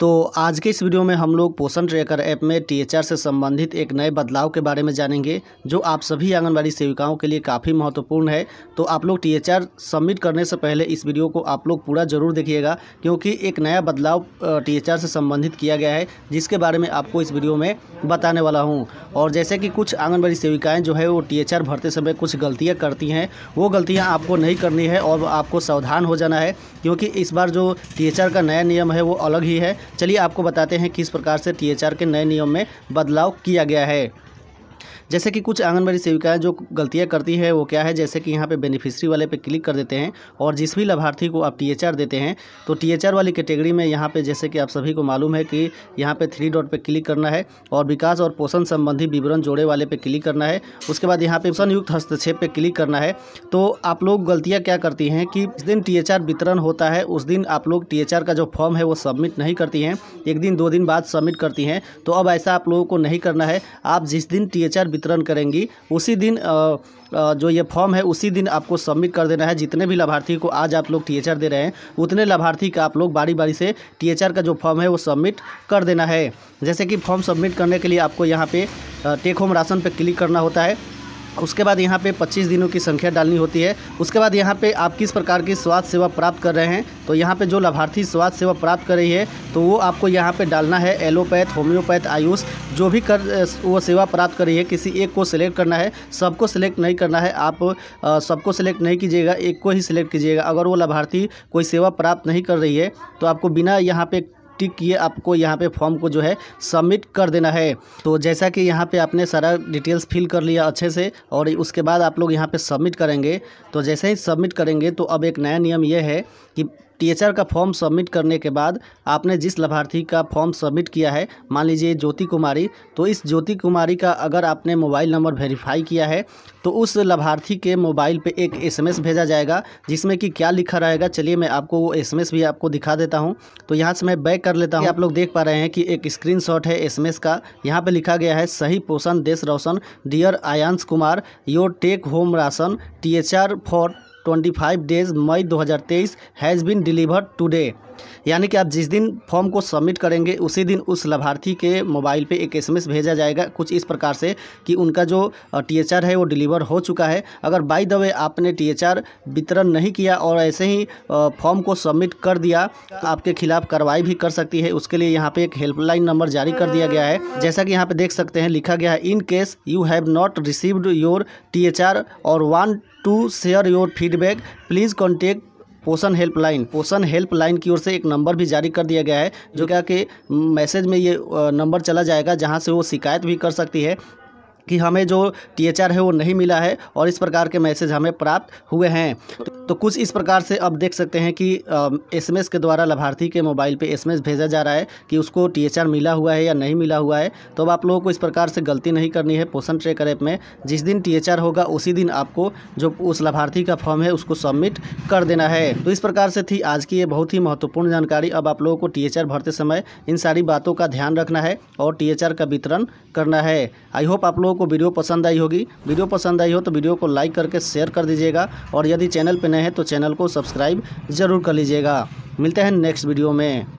तो आज के इस वीडियो में हम लोग पोषण ट्रैकर ऐप में टी से संबंधित एक नए बदलाव के बारे में जानेंगे जो आप सभी आंगनबाड़ी सेविकाओं के लिए काफ़ी महत्वपूर्ण है तो आप लोग टी सबमिट करने से पहले इस वीडियो को आप लोग पूरा जरूर देखिएगा क्योंकि एक नया बदलाव टी से संबंधित किया गया है जिसके बारे में आपको इस वीडियो में बताने वाला हूँ और जैसे कि कुछ आंगनबाड़ी सेविकाएँ जो है वो टी भरते समय कुछ गलतियाँ करती हैं वो गलतियाँ आपको नहीं करनी है और आपको सावधान हो जाना है क्योंकि इस बार जो टी का नया नियम है वो अलग ही है चलिए आपको बताते हैं किस प्रकार से टी के नए नियम में बदलाव किया गया है जैसे कि कुछ आंगनबाड़ी सेविकाएं जो गलतियाँ करती है वो क्या है जैसे कि यहाँ पे बेनिफिशरी वाले पे क्लिक कर देते हैं और जिस भी लाभार्थी को आप टी देते हैं तो टी वाली कैटेगरी में यहाँ पर जैसे कि आप सभी को मालूम है कि यहाँ पर थ्री डॉट पर क्लिक करना है और विकास और पोषण संबंधी विवरण जोड़े वाले पर क्लिक करना है उसके बाद यहाँ पर संयुक्त हस्तक्षेप पर क्लिक करना है तो आप लोग गलतियाँ क्या करती हैं कि जिस दिन टी वितरण होता है उस दिन आप लोग टी का जो फॉर्म है वो सबमिट नहीं करती हैं एक दिन दो दिन बाद सबमिट करती हैं तो अब ऐसा आप लोगों को नहीं करना है आप जिस दिन टी वितरण करेंगी उसी दिन जो ये फॉर्म है उसी दिन आपको सबमिट कर देना है जितने भी लाभार्थी को आज आप लोग टी दे रहे हैं उतने लाभार्थी का आप लोग बारी बारी से टी का जो फॉर्म है वो सबमिट कर देना है जैसे कि फॉर्म सबमिट करने के लिए आपको यहाँ पे टेक होम राशन पे क्लिक करना होता है उसके बाद यहाँ पे 25 दिनों की संख्या डालनी होती है उसके बाद यहाँ पे आप किस प्रकार की स्वास्थ्य सेवा प्राप्त कर रहे हैं तो यहाँ पे जो लाभार्थी स्वास्थ्य सेवा प्राप्त कर रही है तो वो आपको यहाँ पे डालना है एलोपैथ होम्योपैथ आयुष जो भी कर वो सेवा प्राप्त कर रही है किसी एक को सिलेक्ट करना है सबको सिलेक्ट नहीं करना है आप सबको सिलेक्ट नहीं कीजिएगा एक को ही सिलेक्ट कीजिएगा अगर वो लाभार्थी कोई सेवा प्राप्त नहीं कर रही है तो आपको बिना यहाँ पर टिक ये आपको यहाँ पे फॉर्म को जो है सबमिट कर देना है तो जैसा कि यहाँ पे आपने सारा डिटेल्स फिल कर लिया अच्छे से और उसके बाद आप लोग यहाँ पे सबमिट करेंगे तो जैसे ही सबमिट करेंगे तो अब एक नया नियम यह है कि टीएचआर का फॉर्म सबमिट करने के बाद आपने जिस लाभार्थी का फॉर्म सबमिट किया है मान लीजिए ज्योति कुमारी तो इस ज्योति कुमारी का अगर आपने मोबाइल नंबर वेरीफाई किया है तो उस लाभार्थी के मोबाइल पे एक एसएमएस भेजा जाएगा जिसमें कि क्या लिखा रहेगा चलिए मैं आपको वो एसएमएस भी आपको दिखा देता हूँ तो यहाँ से मैं बैक कर लेता हूँ आप लोग देख पा रहे हैं कि एक स्क्रीन है एस का यहाँ पर लिखा गया है सही पोषण देश रोशन dear Aayansh Kumar your take home ration T for twenty five days May दो हज़ार तेईस हैज़ बिन डिलीवर्ड टुडे यानी कि आप जिस दिन फॉर्म को सबमिट करेंगे उसी दिन उस लाभार्थी के मोबाइल पे एक एसएमएस भेजा जाएगा कुछ इस प्रकार से कि उनका जो टीएचआर है वो डिलीवर हो चुका है अगर बाय द वे आपने टीएचआर वितरण नहीं किया और ऐसे ही फॉर्म को सबमिट कर दिया तो आपके खिलाफ कार्रवाई भी कर सकती है उसके लिए यहाँ पर एक हेल्पलाइन नंबर जारी कर दिया गया है जैसा कि यहाँ पर देख सकते हैं लिखा गया है in case you have not received your T और want to share your feedback please contact Poshan helpline Poshan helpline की ओर से एक नंबर भी जारी कर दिया गया है जो क्या कि मैसेज में ये नंबर चला जाएगा जहाँ से वो शिकायत भी कर सकती है कि हमें जो टी है वो नहीं मिला है और इस प्रकार के मैसेज हमें प्राप्त हुए हैं तो कुछ इस प्रकार से अब देख सकते हैं कि एसएमएस के द्वारा लाभार्थी के मोबाइल पे एसएमएस भेजा जा रहा है कि उसको टीएचआर मिला हुआ है या नहीं मिला हुआ है तो अब आप लोगों को इस प्रकार से गलती नहीं करनी है पोषण ट्रेकर ऐप में जिस दिन आर होगा उसी दिन आपको जो उस लाभार्थी का फॉर्म है उसको सबमिट कर देना है तो इस प्रकार से थी आज की ये बहुत ही महत्वपूर्ण जानकारी अब आप लोगों को टी भरते समय इन सारी बातों का ध्यान रखना है और टी का वितरण करना है आई होप आप लोगों को वीडियो पसंद आई होगी वीडियो पसंद आई हो तो वीडियो को लाइक करके शेयर कर दीजिएगा और यदि चैनल पर नए हैं तो चैनल को सब्सक्राइब ज़रूर कर लीजिएगा मिलते हैं नेक्स्ट वीडियो में